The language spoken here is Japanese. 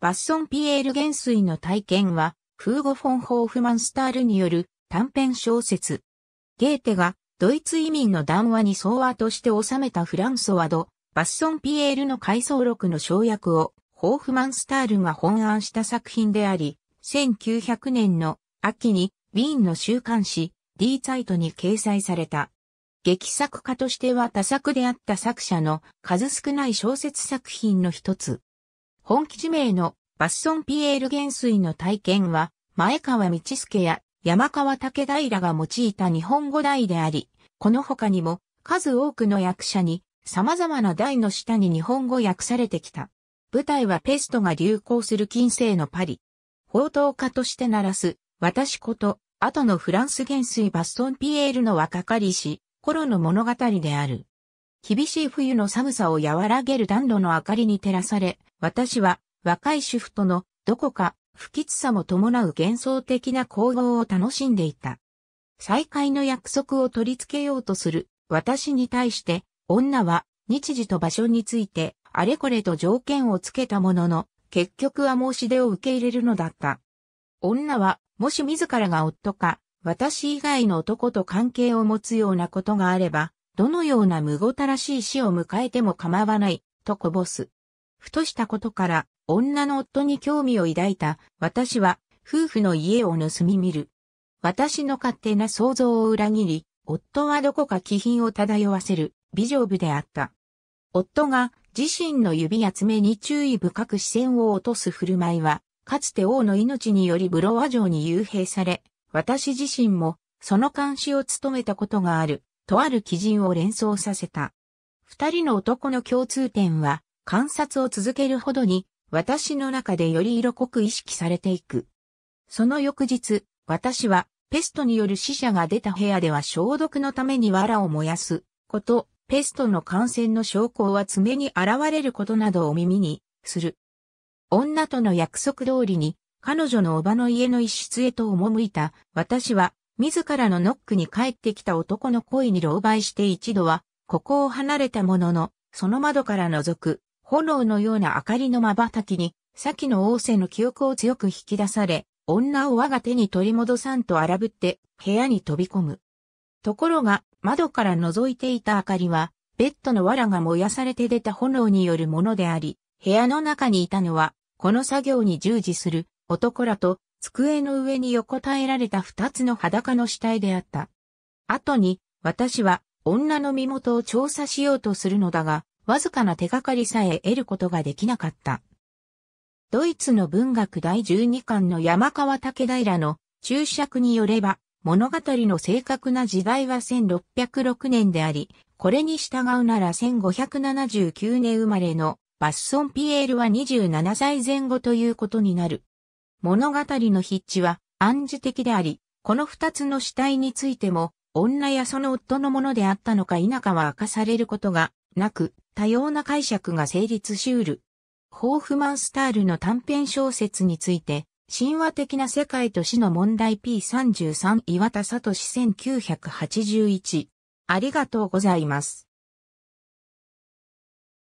バッソンピエール元帥の体験は、フーゴ・フォン・ホーフマンスタールによる短編小説。ゲーテがドイツ移民の談話に総和として収めたフランソワド、バッソンピエールの回想録の省略をホーフマンスタールが本案した作品であり、1900年の秋にウィーンの週刊誌 D サイトに掲載された。劇作家としては多作であった作者の数少ない小説作品の一つ。本基地名のバッソンピエール元帥の体験は、前川道助や山川武平が用いた日本語題であり、この他にも数多くの役者に様々な題の下に日本語訳されてきた。舞台はペストが流行する近世のパリ。報道家として鳴らす、私こと、後のフランス元帥バスソンピエールの若かりし、頃の物語である。厳しい冬の寒さを和らげる暖炉の明かりに照らされ、私は若い主婦とのどこか不吉さも伴う幻想的な攻防を楽しんでいた。再会の約束を取り付けようとする私に対して女は日時と場所についてあれこれと条件をつけたものの結局は申し出を受け入れるのだった。女はもし自らが夫か私以外の男と関係を持つようなことがあればどのような無ごたらしい死を迎えても構わないとこぼす。ふとしたことから、女の夫に興味を抱いた、私は、夫婦の家を盗み見る。私の勝手な想像を裏切り、夫はどこか気品を漂わせる、美女部であった。夫が、自身の指や爪に注意深く視線を落とす振る舞いは、かつて王の命によりブロワ城に幽閉され、私自身も、その監視を務めたことがある、とある基人を連想させた。二人の男の共通点は、観察を続けるほどに、私の中でより色濃く意識されていく。その翌日、私は、ペストによる死者が出た部屋では消毒のために藁を燃やすこと、ペストの感染の証拠は爪に現れることなどを耳にする。女との約束通りに、彼女のおばの家の一室へと赴いた、私は、自らのノックに帰ってきた男の恋に狼狽して一度は、ここを離れたものの、その窓から覗く、炎のような明かりの瞬きに、先の王政の記憶を強く引き出され、女を我が手に取り戻さんと荒ぶって部屋に飛び込む。ところが、窓から覗いていた明かりは、ベッドの藁が燃やされて出た炎によるものであり、部屋の中にいたのは、この作業に従事する男らと、机の上に横たえられた二つの裸の死体であった。後に、私は女の身元を調査しようとするのだが、わずかな手がかりさえ得ることができなかった。ドイツの文学第12巻の山川武平の注釈によれば、物語の正確な時代は1606年であり、これに従うなら1579年生まれのバッソンピエールは27歳前後ということになる。物語の筆致は暗示的であり、この二つの死体についても、女やその夫のものであったのか否かは明かされることがなく、多様な解釈が成立しうる。ホーフマンスタールの短編小説について、神話的な世界と死の問題 P33 岩田聡1981。ありがとうございます。